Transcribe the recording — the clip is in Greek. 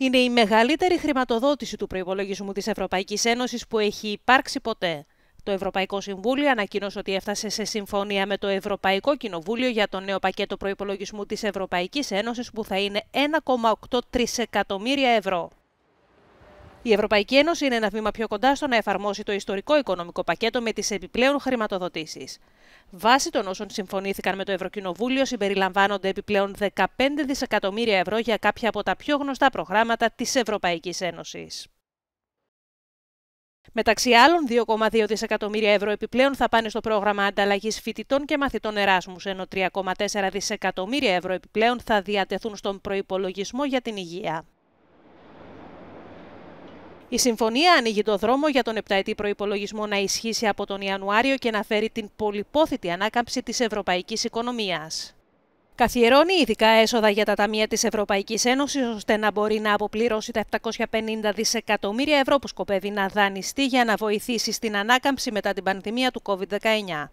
είναι η μεγαλύτερη χρηματοδότηση του προπολογισμού της Ευρωπαϊκής Ένωσης που έχει υπάρξει ποτέ. Το Ευρωπαϊκό Συμβούλιο ανακοίνωσε ότι έφτασε σε συμφωνία με το Ευρωπαϊκό Κοινοβούλιο για το νέο πακέτο προπολογισμού της Ευρωπαϊκής Ένωσης που θα είναι 1,8 τρισεκατομμύρια ευρώ. Η Ευρωπαϊκή Ένωση είναι ένα βήμα πιο κοντά στο να εφαρμόσει το ιστορικό οικονομικό πακέτο με τις επιπλέον χρηματοδοτήσεις. Βάσει των όσων συμφωνήθηκαν με το Ευρωκοινοβούλιο, συμπεριλαμβάνονται επιπλέον 15 δισεκατομμύρια ευρώ για κάποια από τα πιο γνωστά προγράμματα της Ευρωπαϊκής Ένωσης. Μεταξύ άλλων, 2,2 δισεκατομμύρια ευρώ επιπλέον θα πάνε στο πρόγραμμα ανταλλαγής φοιτητών και μαθητών Εράσμους, ενώ 3,4 δισεκατομμύρια ευρώ επιπλέον θα διατεθούν στον προπολογισμό για την υγεία. Η συμφωνία ανοίγει το δρόμο για τον επταετή προπολογισμό να ισχύσει από τον Ιανουάριο και να φέρει την πολυπόθητη ανάκαμψη της ευρωπαϊκής οικονομίας. Καθιερώνει ειδικά έσοδα για τα ταμεία της Ευρωπαϊκής Ένωσης, ώστε να μπορεί να αποπληρώσει τα 750 δισεκατομμύρια ευρώ που σκοπεύει να δανειστεί για να βοηθήσει στην ανάκαμψη μετά την πανδημία του COVID-19.